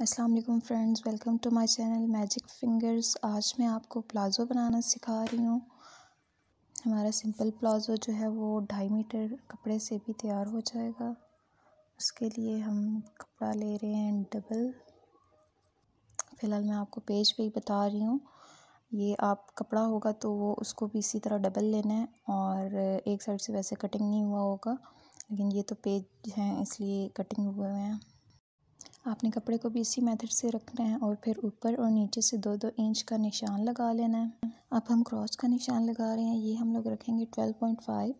Aslam friends welcome to my channel magic fingers आज मैं आपको प्लाज़ो बनाना सिखा रही हूँ हमारा सिंपल प्लाज़ो जो है वो ढाई मीटर कपड़े से भी तैयार हो जाएगा उसके लिए हम कपड़ा ले रहे हैं डबल फ़िलहाल मैं आपको पेज पे ही बता रही हूँ ये आप कपड़ा होगा तो वो उसको भी इसी तरह डबल लेना है और एक साइड से वैसे कटिंग नहीं हुआ होगा लेकिन ये तो पेज हैं इसलिए कटिंग हुए हुए हैं आपने कपड़े को भी इसी मेथड से रखना है और फिर ऊपर और नीचे से दो दो इंच का निशान लगा लेना है अब हम क्रॉस का निशान लगा रहे हैं ये हम लोग रखेंगे twelve point five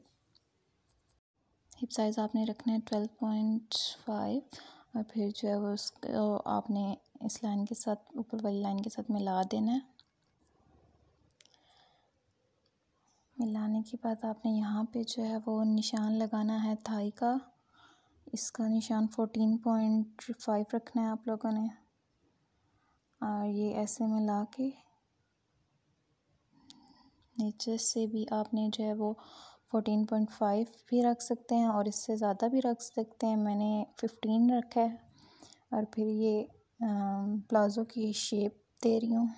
hip size आपने रखना है ट्वेल्व पॉइंट फाइव और फिर जो है वो उसको आपने इस लाइन के साथ ऊपर वाली लाइन के साथ मिला देना है मिलाने के बाद आपने यहाँ पे जो है वो निशान लगाना है थाई का इसका निशान फोर्टीन पॉइंट फाइव रखना है आप लोगों ने और ये ऐसे में ला के नीचे से भी आपने जो है वो फोर्टीन पॉइंट फाइव भी रख सकते हैं और इससे ज़्यादा भी रख सकते हैं मैंने फिफ्टीन रखा है और फिर ये प्लाज़ो की शेप दे रही हूँ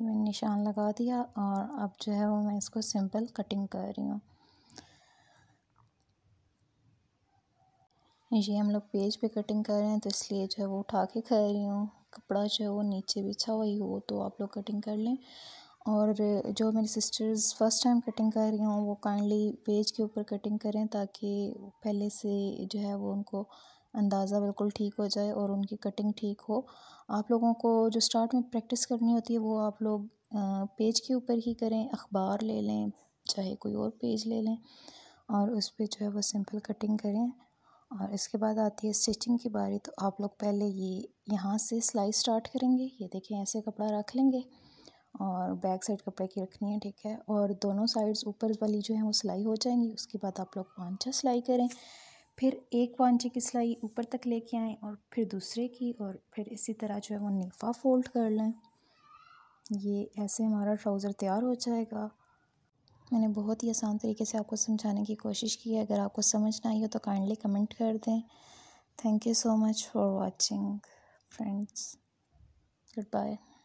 मैंने निशान लगा दिया और अब जो है वो मैं इसको सिंपल कटिंग कर रही हूँ ये हम लोग पेज पे कटिंग कर रहे हैं तो इसलिए जो है वो उठा के कर रही हूँ कपड़ा जो है वो नीचे बिछा हुआ ही हो तो आप लोग कटिंग कर लें और जो मेरी सिस्टर्स फर्स्ट टाइम कटिंग कर रही हूँ वो काइंडली पेज के ऊपर कटिंग करें ताकि पहले से जो है वो उनको अंदाज़ा बिल्कुल ठीक हो जाए और उनकी कटिंग ठीक हो आप लोगों को जो स्टार्ट में प्रैक्टिस करनी होती है वो आप लोग पेज के ऊपर ही करें अखबार ले लें चाहे कोई और पेज ले लें और उस पर जो है वो सिंपल कटिंग करें और इसके बाद आती है स्टिचिंग की बारी तो आप लोग पहले ये यहाँ से सिलाई स्टार्ट करेंगे ये देखें ऐसे कपड़ा रख लेंगे और बैक साइड कपड़े की रखनी है ठीक है और दोनों साइड्स ऊपर वाली जो है वो सिलाई हो जाएंगी उसके बाद आप लोग पांचा सिलाई करें फिर एक पांचे की सिलाई ऊपर तक लेके आएँ और फिर दूसरे की और फिर इसी तरह जो है वो निफा फोल्ड कर लें ये ऐसे हमारा ट्राउज़र तैयार हो जाएगा मैंने बहुत ही आसान तरीके से आपको समझाने की कोशिश की है अगर आपको समझ ना आई हो तो काइंडली कमेंट कर दें thank you so much for watching friends good bye